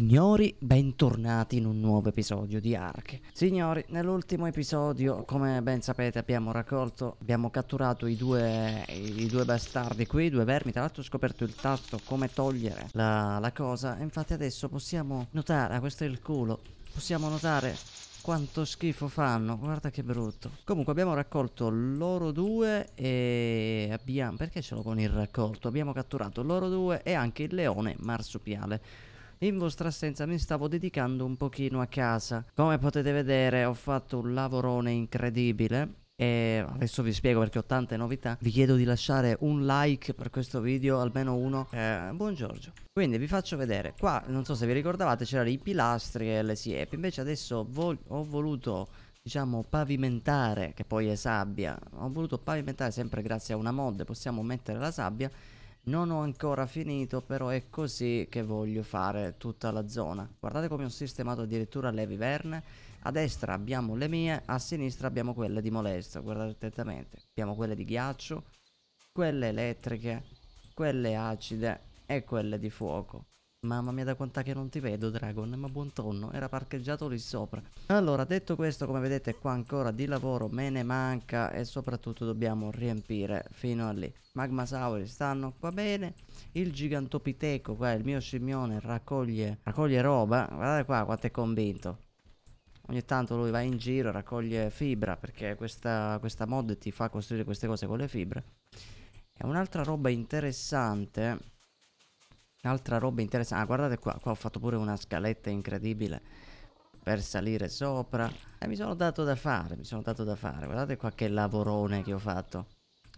Signori, bentornati in un nuovo episodio di Ark. Signori, nell'ultimo episodio, come ben sapete, abbiamo raccolto, abbiamo catturato i due, i due bastardi qui, i due vermi. Tra l'altro ho scoperto il tasto, come togliere la, la cosa. Infatti adesso possiamo notare, ah questo è il culo, possiamo notare quanto schifo fanno, guarda che brutto. Comunque abbiamo raccolto loro due e abbiamo... Perché ce l'ho con il raccolto? Abbiamo catturato loro due e anche il leone marsupiale in vostra assenza mi stavo dedicando un pochino a casa. Come potete vedere ho fatto un lavorone incredibile e adesso vi spiego perché ho tante novità vi chiedo di lasciare un like per questo video almeno uno eh, buon quindi vi faccio vedere qua non so se vi ricordavate c'erano i pilastri e le siepi invece adesso vo ho voluto diciamo pavimentare che poi è sabbia ho voluto pavimentare sempre grazie a una mod possiamo mettere la sabbia non ho ancora finito però è così che voglio fare tutta la zona guardate come ho sistemato addirittura le viverne a destra abbiamo le mie a sinistra abbiamo quelle di molesto guardate attentamente abbiamo quelle di ghiaccio quelle elettriche quelle acide e quelle di fuoco Mamma mia da quant'è che non ti vedo Dragon, ma buon tonno, era parcheggiato lì sopra. Allora, detto questo, come vedete qua ancora di lavoro me ne manca e soprattutto dobbiamo riempire fino a lì. Magmasauri stanno qua bene, il gigantopiteco qua, il mio scimmione raccoglie, raccoglie roba, guardate qua quanto è convinto. Ogni tanto lui va in giro, e raccoglie fibra, perché questa, questa mod ti fa costruire queste cose con le fibre. E un'altra roba interessante Altra roba interessante. Ah, guardate qua, qua ho fatto pure una scaletta incredibile per salire sopra. E eh, mi sono dato da fare, mi sono dato da fare. Guardate qua che lavorone che ho fatto.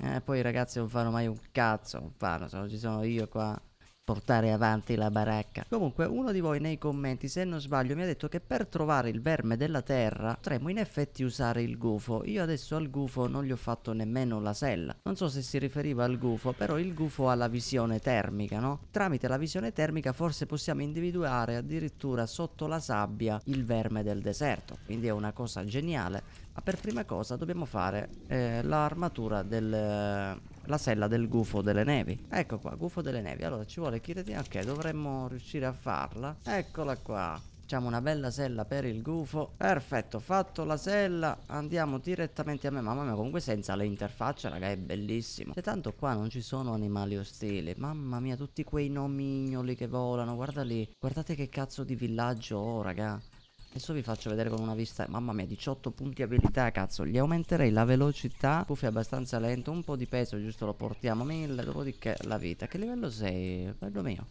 Eh, poi i ragazzi non fanno mai un cazzo, non fanno, se non ci sono io qua portare avanti la baracca. Comunque uno di voi nei commenti se non sbaglio mi ha detto che per trovare il verme della terra potremmo in effetti usare il gufo. Io adesso al gufo non gli ho fatto nemmeno la sella. Non so se si riferiva al gufo però il gufo ha la visione termica no? Tramite la visione termica forse possiamo individuare addirittura sotto la sabbia il verme del deserto. Quindi è una cosa geniale. Ma per prima cosa dobbiamo fare eh, l'armatura del, la sella del gufo delle nevi Ecco qua, gufo delle nevi Allora ci vuole chiretina, ok dovremmo riuscire a farla Eccola qua Facciamo una bella sella per il gufo Perfetto, fatto la sella Andiamo direttamente a me Mamma mia, comunque senza le interfacce, raga, è bellissimo E tanto qua non ci sono animali ostili Mamma mia, tutti quei nomignoli che volano Guarda lì, guardate che cazzo di villaggio ho, oh, raga Adesso vi faccio vedere con una vista Mamma mia 18 punti abilità cazzo Gli aumenterei la velocità Puffy abbastanza lento Un po' di peso giusto lo portiamo a 1000 Dopodiché la vita Che livello sei? Bello mio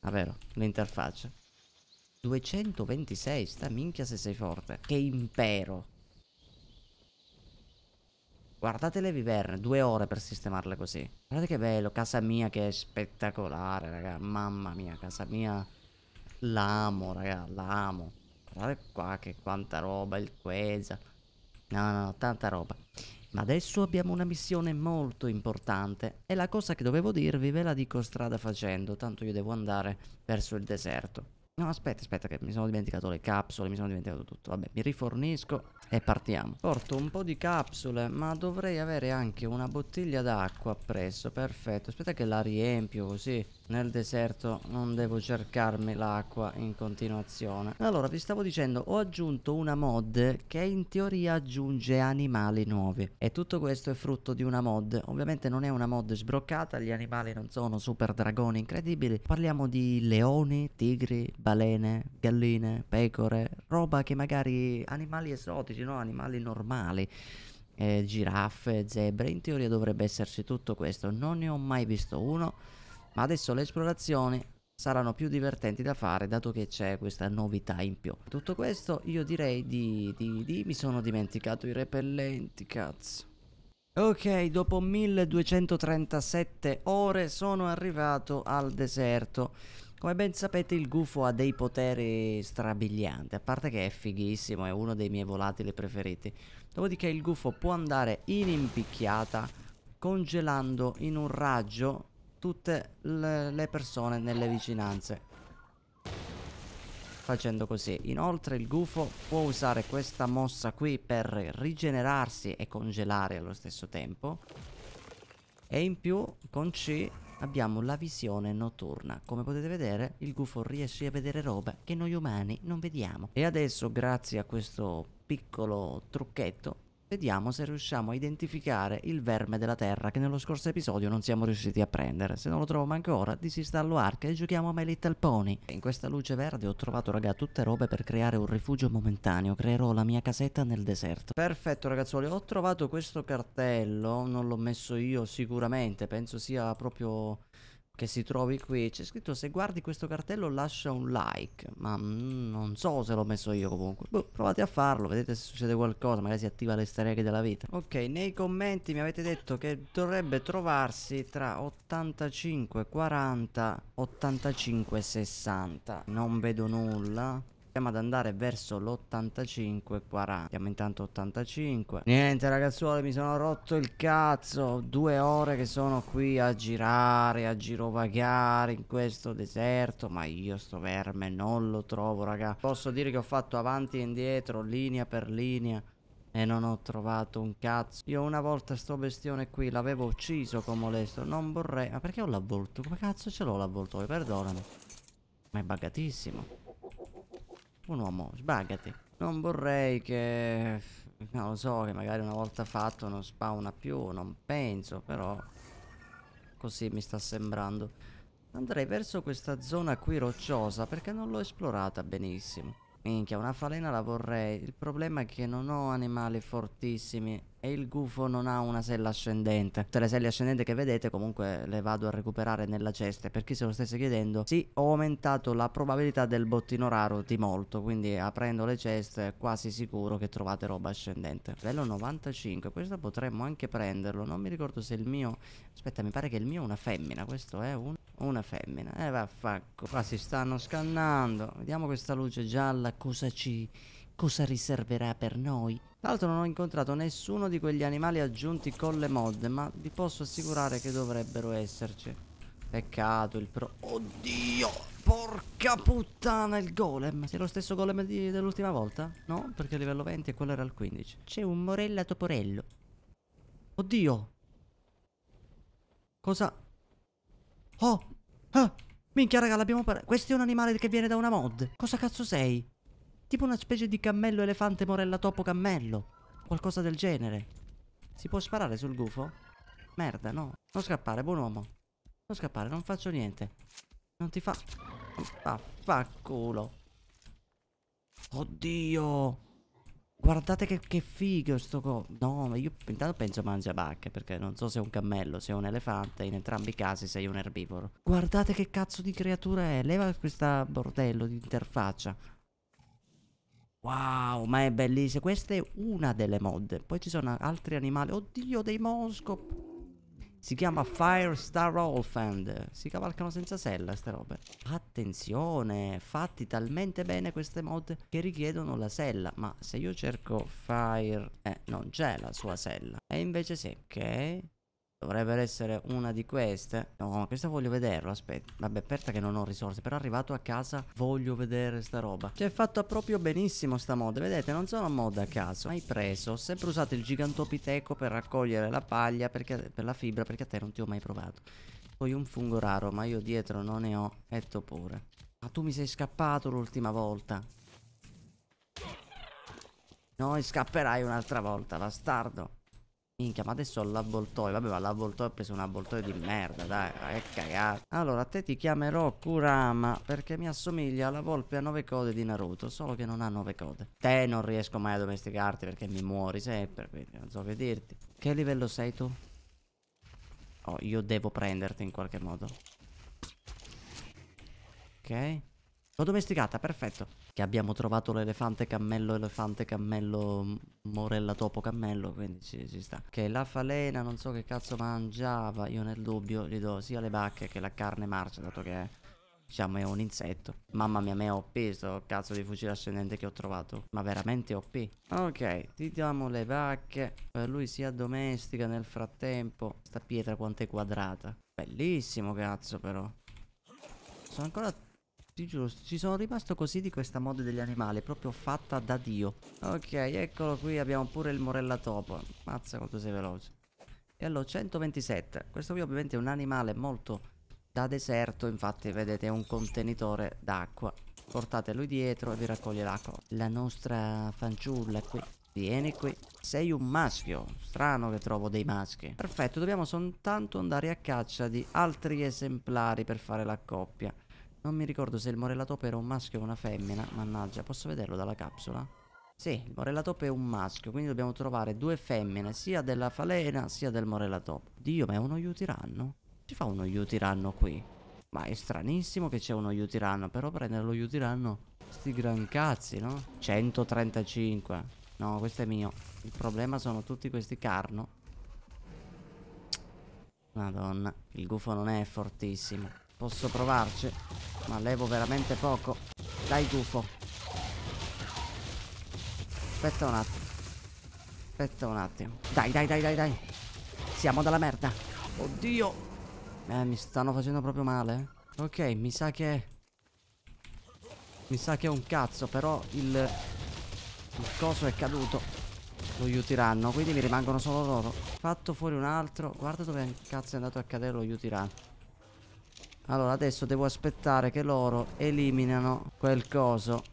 Davvero, L'interfaccia 226 Sta minchia se sei forte Che impero Guardate le viverne, due ore per sistemarle così. Guardate che bello, casa mia che è spettacolare, raga. Mamma mia, casa mia L'amo, amo, raga, la Guardate qua che quanta roba, il Quesa. No, no, no, tanta roba. Ma adesso abbiamo una missione molto importante e la cosa che dovevo dirvi ve la dico strada facendo, tanto io devo andare verso il deserto. No, aspetta, aspetta, che mi sono dimenticato le capsule, mi sono dimenticato tutto. Vabbè, mi rifornisco e partiamo. Porto un po' di capsule, ma dovrei avere anche una bottiglia d'acqua presso. Perfetto, aspetta che la riempio così nel deserto non devo cercarmi l'acqua in continuazione. Allora, vi stavo dicendo, ho aggiunto una mod che in teoria aggiunge animali nuovi. E tutto questo è frutto di una mod. Ovviamente non è una mod sbroccata, gli animali non sono super dragoni incredibili. Parliamo di leoni, tigri, balene, galline, pecore, roba che magari animali esotici, no? Animali normali. Eh, giraffe, zebre, in teoria dovrebbe esserci tutto questo, non ne ho mai visto uno, ma adesso le esplorazioni saranno più divertenti da fare dato che c'è questa novità in più. Tutto questo io direi di, di, di... mi sono dimenticato i repellenti, cazzo. Ok, dopo 1237 ore sono arrivato al deserto. Come ben sapete il gufo ha dei poteri strabilianti, a parte che è fighissimo, è uno dei miei volatili preferiti. Dopodiché il gufo può andare in impicchiata congelando in un raggio tutte le persone nelle vicinanze. Facendo così. Inoltre il gufo può usare questa mossa qui per rigenerarsi e congelare allo stesso tempo. E in più con C abbiamo la visione notturna. Come potete vedere, il gufo riesce a vedere roba che noi umani non vediamo. E adesso, grazie a questo piccolo trucchetto, vediamo se riusciamo a identificare il verme della terra che nello scorso episodio non siamo riusciti a prendere. Se non lo trovo manco ora, disinstallo Arca e giochiamo a My Little Pony. In questa luce verde ho trovato, raga, tutte robe per creare un rifugio momentaneo. Creerò la mia casetta nel deserto. Perfetto, ragazzuoli, ho trovato questo cartello. Non l'ho messo io sicuramente, penso sia proprio che si trovi qui c'è scritto se guardi questo cartello lascia un like ma mm, non so se l'ho messo io comunque boh, provate a farlo vedete se succede qualcosa magari si attiva l'easter egg della vita ok nei commenti mi avete detto che dovrebbe trovarsi tra 85 40 85 60 non vedo nulla Andiamo ad andare verso l'85-40 Andiamo intanto 85 Niente ragazzuoli mi sono rotto il cazzo Due ore che sono qui a girare A girovagare in questo deserto Ma io sto verme non lo trovo raga Posso dire che ho fatto avanti e indietro Linea per linea e non ho trovato un cazzo Io una volta sto bestione qui L'avevo ucciso con molesto Non vorrei Ma perché ho l'avvolto? Come cazzo ce l'ho l'avvolto? Perdonami Ma è bagatissimo un uomo, sbagati. Non vorrei che... Non lo so che magari una volta fatto non spawna più, non penso, però... Così mi sta sembrando. Andrei verso questa zona qui rocciosa perché non l'ho esplorata benissimo. Minchia, una falena la vorrei. Il problema è che non ho animali fortissimi e il gufo non ha una sella ascendente. Tutte le selle ascendenti che vedete comunque le vado a recuperare nella cesta. Per chi se lo stesse chiedendo, sì, ho aumentato la probabilità del bottino raro di molto. Quindi aprendo le ceste è quasi sicuro che trovate roba ascendente. Livello 95, questo potremmo anche prenderlo. Non mi ricordo se il mio... Aspetta, mi pare che il mio è una femmina. Questo è un una femmina. E eh, vaffanculo. Qua si stanno scannando. Vediamo questa luce gialla cosa ci... cosa riserverà per noi. Tra l'altro non ho incontrato nessuno di quegli animali aggiunti con le mod, ma vi posso assicurare che dovrebbero esserci. Peccato il pro... Oddio! Porca puttana il golem Sei lo stesso golem dell'ultima volta? No, perché è livello 20 e quello era il 15 C'è un morella toporello Oddio Cosa? Oh! Ah! Minchia, raga, l'abbiamo per... Questo è un animale che viene da una mod. Cosa cazzo sei? Tipo una specie di cammello elefante morella topo cammello. Qualcosa del genere. Si può sparare sul gufo? Merda, no. Non scappare, buon uomo. Non scappare, non faccio niente. Non ti fa... Vaffanculo. Oddio guardate che, che figo sto co... No, io intanto penso mangia bacche, perché non so se è un cammello, se è un elefante, in entrambi i casi sei un erbivoro. Guardate che cazzo di creatura è, leva questa bordello di interfaccia. Wow, ma è bellissima, questa è una delle mod. Poi ci sono altri animali, oddio dei moscop. Si chiama Firestar Allfand. Si cavalcano senza sella queste robe. Attenzione, fatti talmente bene queste mod che richiedono la sella. Ma se io cerco Fire... Eh, non c'è la sua sella. E invece sì, ok. Dovrebbe essere una di queste No, ma questa voglio vederlo, aspetta Vabbè, aperta che non ho risorse Però arrivato a casa voglio vedere sta roba Cioè, è fatta proprio benissimo sta mod Vedete, non sono mod a caso Hai preso, ho sempre usato il gigantopiteco per raccogliere la paglia perché, Per la fibra, perché a te non ti ho mai provato Poi un fungo raro, ma io dietro non ne ho Etto pure Ma tu mi sei scappato l'ultima volta Noi scapperai un'altra volta, bastardo Minchia, ma adesso ho l'avvoltoio. Vabbè, ma l'avvoltoio ha preso un avvoltoio di merda, dai. Che cagata. Allora, a te ti chiamerò Kurama perché mi assomiglia alla volpe a nove code di Naruto, solo che non ha nove code. Te non riesco mai a domesticarti perché mi muori sempre, quindi non so che dirti. Che livello sei tu? Oh, io devo prenderti in qualche modo. Ok. L'ho domesticata, perfetto che abbiamo trovato l'elefante cammello, elefante cammello, morella topo cammello, quindi ci, ci sta. Che la falena non so che cazzo mangiava, io nel dubbio gli do sia le bacche che la carne marcia, dato che diciamo è un insetto. Mamma mia, me ho OP sto cazzo di fucile ascendente che ho trovato. Ma veramente OP. Ok, ti diamo le vacche. Eh, lui si addomestica nel frattempo. Sta pietra quanto è quadrata. Bellissimo cazzo però. Sono ancora ti giuro, ci sono rimasto così di questa mod degli animali, proprio fatta da Dio. Ok, eccolo qui, abbiamo pure il morella topo. Mazza quanto sei veloce. E allora, 127. Questo qui ovviamente è un animale molto da deserto, infatti vedete è un contenitore d'acqua. Portate lui dietro e vi raccoglie l'acqua. La nostra fanciulla qui. Vieni qui. Sei un maschio. Strano che trovo dei maschi. Perfetto, dobbiamo soltanto andare a caccia di altri esemplari per fare la coppia. Non mi ricordo se il morellatope era un maschio o una femmina. Mannaggia, posso vederlo dalla capsula? Sì, il morellatope è un maschio, quindi dobbiamo trovare due femmine, sia della falena sia del morellatope. Dio, ma è uno yutiranno? Ci fa uno yutiranno qui? Ma è stranissimo che c'è uno yutiranno, però prenderlo yutiranno... Sti gran cazzi, no? 135. No, questo è mio. Il problema sono tutti questi carno. Madonna, il gufo non è fortissimo. Posso provarci? Ma levo veramente poco. Dai gufo. Aspetta un attimo. Aspetta un attimo. Dai, dai, dai, dai, dai. Siamo dalla merda. Oddio. Eh, mi stanno facendo proprio male. Eh. Ok, mi sa che... Mi sa che è un cazzo, però il... Il coso è caduto. Lo aiuteranno, quindi mi rimangono solo loro. Fatto fuori un altro. Guarda dove cazzo è andato a cadere lo aiuteranno. Allora adesso devo aspettare che loro eliminano quel coso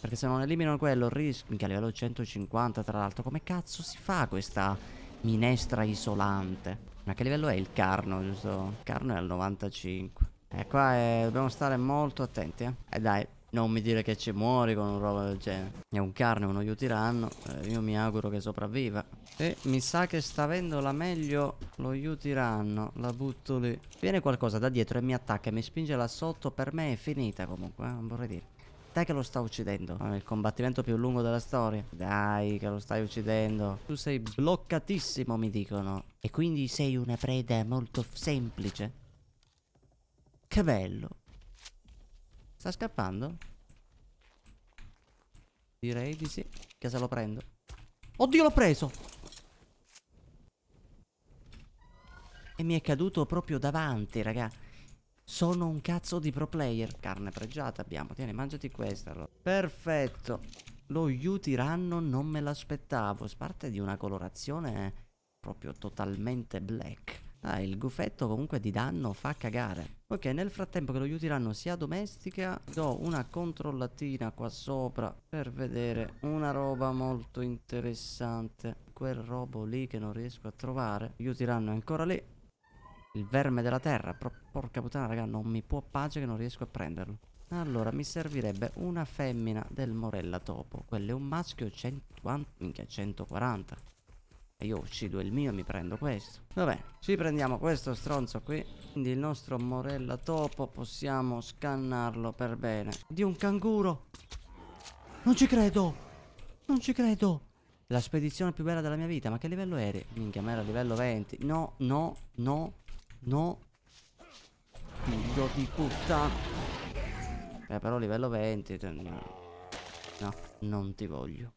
Perché se non eliminano quello rischio Minchia a livello 150 tra l'altro Come cazzo si fa questa minestra isolante? Ma che livello è il carno giusto? Il carno è al 95 E qua è... Eh, dobbiamo stare molto attenti eh E eh, dai non mi dire che ci muori con una roba del genere. È un carne, uno io tiranno. Eh, io mi auguro che sopravviva. E mi sa che sta avendo la meglio lo io tiranno. La butto lì. Viene qualcosa da dietro e mi attacca e mi spinge là sotto. Per me è finita comunque, eh? non vorrei dire. Dai che lo sta uccidendo. È eh, il combattimento più lungo della storia. Dai che lo stai uccidendo. Tu sei bloccatissimo, mi dicono. E quindi sei una preda molto semplice. Che bello. Sta scappando? Direi di sì. Che se lo prendo. Oddio, l'ho preso! E mi è caduto proprio davanti, raga. Sono un cazzo di pro player. Carne pregiata abbiamo. Tieni, mangiati questa allora. Perfetto. Lo U tiranno non me l'aspettavo. Sparte di una colorazione eh, proprio totalmente black. Ah, il gufetto comunque di danno fa cagare. Ok, nel frattempo che lo Yutiranno si domestica, do una controllatina qua sopra per vedere una roba molto interessante. Quel robo lì che non riesco a trovare. Yutiranno è ancora lì. Il verme della terra. Pro porca puttana, raga, non mi può pace che non riesco a prenderlo. Allora, mi servirebbe una femmina del Morella Topo. Quello è un maschio 100... Minchia, 140. E io uccido il mio e mi prendo questo. Vabbè, ci prendiamo questo stronzo qui. Quindi il nostro Morella Topo possiamo scannarlo per bene. Di un canguro. Non ci credo. Non ci credo. La spedizione più bella della mia vita. Ma che livello eri? Minchia, ma era livello 20. No, no, no, no. Figlio di puttana. Eh, però livello 20. No, non ti voglio.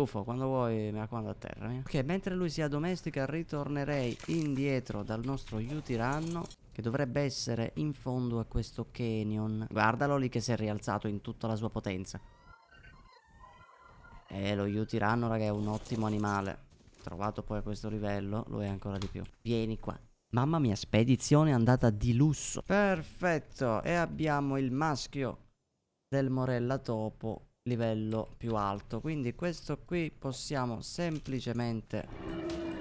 Uffo, quando vuoi, mi raccomando a terra. Eh? Ok, mentre lui si addomestica, ritornerei indietro dal nostro Yutiranno. Che dovrebbe essere in fondo a questo canyon. Guardalo lì che si è rialzato in tutta la sua potenza. Eh, lo Yutiranno, raga, è un ottimo animale. Trovato poi a questo livello, lo è ancora di più. Vieni qua, Mamma mia, spedizione è andata di lusso. Perfetto, e abbiamo il maschio del Morella Topo livello più alto quindi questo qui possiamo semplicemente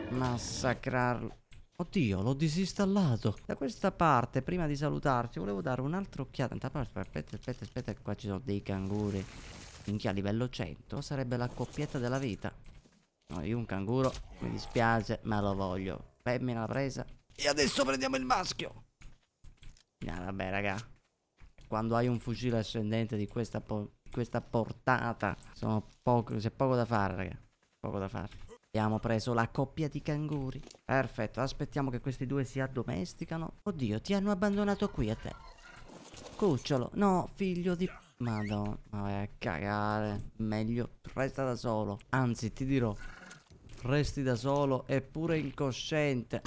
massacrarlo oddio l'ho disinstallato da questa parte prima di salutarci volevo dare un'altra occhiata aspetta aspetta aspetta qua ci sono dei canguri minchia livello 100 sarebbe la coppietta della vita no, io un canguro mi dispiace ma lo voglio femmina presa e adesso prendiamo il maschio ah, vabbè raga quando hai un fucile ascendente di questa po questa portata. Sono poco, c'è poco da fare, ragazzi. Poco da fare. Abbiamo preso la coppia di canguri. Perfetto, aspettiamo che questi due si addomesticano. Oddio, ti hanno abbandonato qui a te. Cucciolo, no, figlio di... Madonna, ma vai a cagare. Meglio, resta da solo. Anzi, ti dirò, resti da solo, eppure incosciente.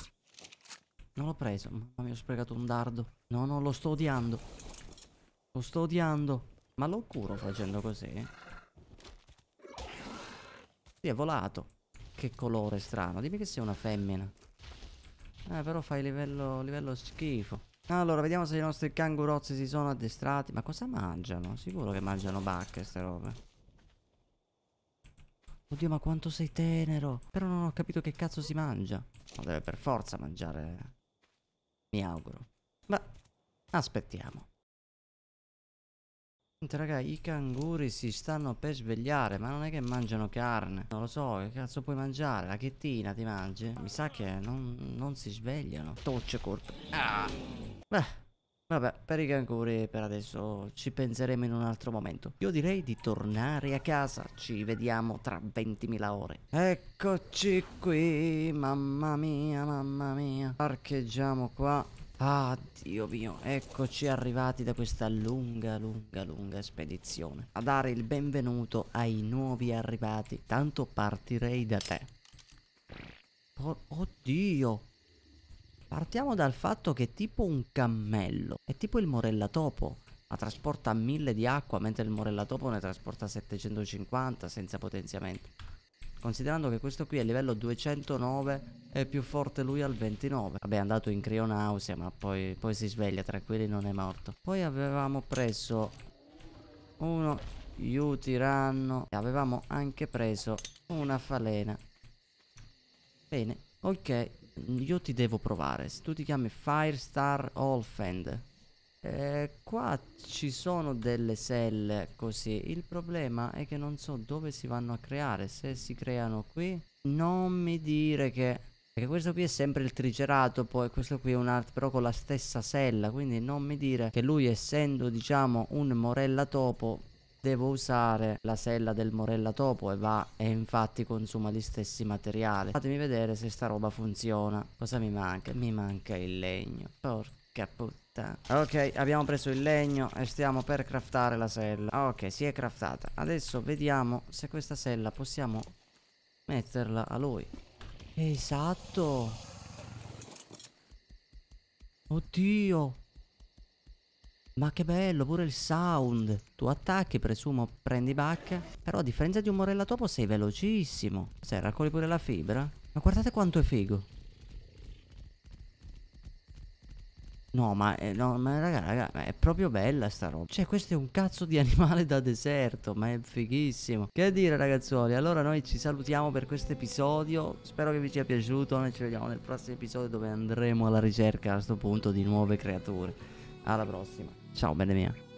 Non l'ho preso, mamma mia, ho sprecato un dardo. No, no, lo sto odiando. Lo sto odiando. Ma lo curo facendo così? Sì, è volato. Che colore strano. Dimmi che sei una femmina. Eh, però fai livello, livello schifo. Allora, vediamo se i nostri cangurozzi si sono addestrati. Ma cosa mangiano? Sicuro che mangiano bacche, ste robe. Oddio, ma quanto sei tenero. Però non ho capito che cazzo si mangia. Ma deve per forza mangiare. Mi auguro. Ma aspettiamo. Raga, i canguri si stanno per svegliare, ma non è che mangiano carne. Non lo so, che cazzo puoi mangiare? La chettina ti mangi? Mi sa che non, non si svegliano. Tocce corpo. Ah. Beh, vabbè, per i canguri per adesso ci penseremo in un altro momento. Io direi di tornare a casa. Ci vediamo tra 20.000 ore. Eccoci qui, mamma mia, mamma mia. Parcheggiamo qua. Ah, Dio mio, eccoci arrivati da questa lunga, lunga, lunga spedizione. A dare il benvenuto ai nuovi arrivati. Tanto partirei da te. Oh, oddio! Partiamo dal fatto che è tipo un cammello. È tipo il morellatopo. Ma trasporta 1000 di acqua, mentre il morellatopo ne trasporta 750 senza potenziamento. Considerando che questo qui è livello 209 è più forte lui al 29 Vabbè è andato in crionausia ma poi, poi si sveglia tranquilli non è morto Poi avevamo preso uno Yutiranno E avevamo anche preso una falena Bene ok io ti devo provare Se Tu ti chiami Firestar Allfend eh, qua ci sono delle selle così Il problema è che non so dove si vanno a creare Se si creano qui Non mi dire che Perché questo qui è sempre il triceratopo E questo qui è un art però con la stessa sella Quindi non mi dire che lui essendo diciamo un morella topo Devo usare la sella del morella topo e va e infatti consuma gli stessi materiali Fatemi vedere se sta roba funziona Cosa mi manca? Mi manca il legno Porca puttana sta Ok abbiamo preso il legno e stiamo per craftare la sella Ok si è craftata Adesso vediamo se questa sella possiamo metterla a lui Esatto Oddio ma che bello, pure il sound. Tu attacchi, presumo, prendi back Però a differenza di un morellatopo sei velocissimo. Se raccogli pure la fibra. Ma guardate quanto è figo. No ma, eh, no, ma raga, raga, ma è proprio bella sta roba. Cioè, questo è un cazzo di animale da deserto, ma è fighissimo. Che dire, ragazzuoli? Allora noi ci salutiamo per questo episodio. Spero che vi sia piaciuto. Noi ci vediamo nel prossimo episodio dove andremo alla ricerca a questo punto di nuove creature. Alla prossima. Ciao, bene mia.